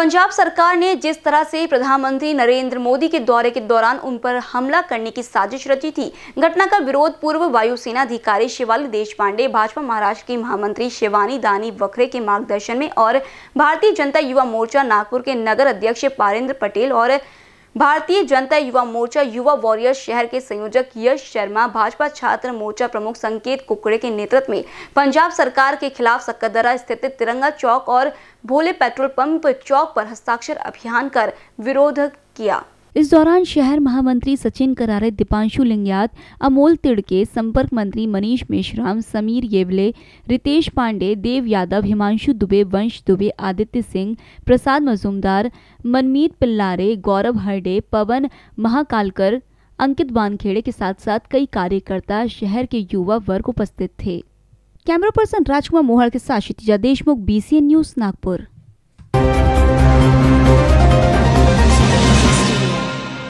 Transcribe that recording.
पंजाब सरकार ने जिस तरह से प्रधानमंत्री नरेंद्र मोदी के दौरे के दौरान उन पर हमला करने की साजिश रची थी घटना का विरोध पूर्व वायुसेना अधिकारी शिवाली देश पांडे भाजपा महाराष्ट्र की महामंत्री शिवानी दानी वखरे के मार्गदर्शन में और भारतीय जनता युवा मोर्चा नागपुर के नगर अध्यक्ष पारेंद्र पटेल और भारतीय जनता युवा मोर्चा युवा वॉरियर शहर के संयोजक यश शर्मा भाजपा छात्र मोर्चा प्रमुख संकेत कुकड़े के नेतृत्व में पंजाब सरकार के खिलाफ सकदरा स्थित तिरंगा चौक और भोले पेट्रोल पंप चौक पर हस्ताक्षर अभियान कर विरोध किया इस दौरान शहर महामंत्री सचिन करारे दीपांशु लिंग्यात अमोल तिड़के संपर्क मंत्री मनीष मेश्राम समीर येवले रितेश पांडे देव यादव हिमांशु दुबे वंश दुबे आदित्य सिंह प्रसाद मजूमदार मनमीत पिल्लारे गौरव हरडे पवन महाकालकर अंकित बानखेड़े के साथ साथ कई कार्यकर्ता शहर के युवा वर्ग उपस्थित थे कैमरा पर्सन राजकुमार मोहर के साथ क्षितिजा देशमुख बीसीएन न्यूज नागपुर